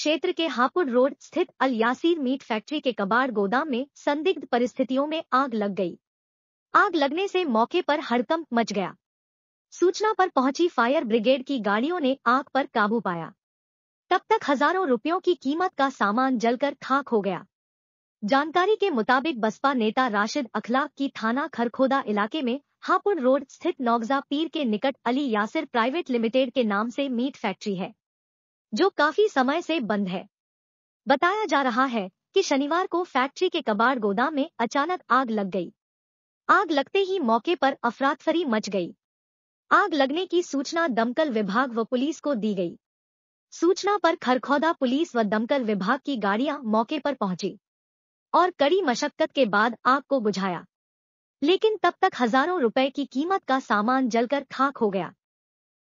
क्षेत्र के हापुड़ रोड स्थित अल यासीर मीट फैक्ट्री के कबाड़ गोदाम में संदिग्ध परिस्थितियों में आग लग गई आग लगने से मौके पर हड़कंप मच गया सूचना पर पहुंची फायर ब्रिगेड की गाड़ियों ने आग पर काबू पाया तब तक हजारों रुपयों की कीमत का सामान जलकर खाक हो गया जानकारी के मुताबिक बसपा नेता राशिद अखलाक की थाना खरखोदा इलाके में हापुड़ रोड स्थित नौगजा पीर के निकट अली यासिर प्राइवेट लिमिटेड के नाम से मीट फैक्ट्री है जो काफी समय से बंद है बताया जा रहा है कि शनिवार को फैक्ट्री के कबाड़ गोदाम में अचानक आग लग गई आग लगते ही मौके पर अफरातफरी मच गई आग लगने की सूचना दमकल विभाग व पुलिस को दी गई सूचना पर खरखौदा पुलिस व दमकल विभाग की गाड़ियां मौके पर पहुंची और कड़ी मशक्कत के बाद आग को बुझाया लेकिन तब तक हजारों रुपए की कीमत का सामान जलकर खाक हो गया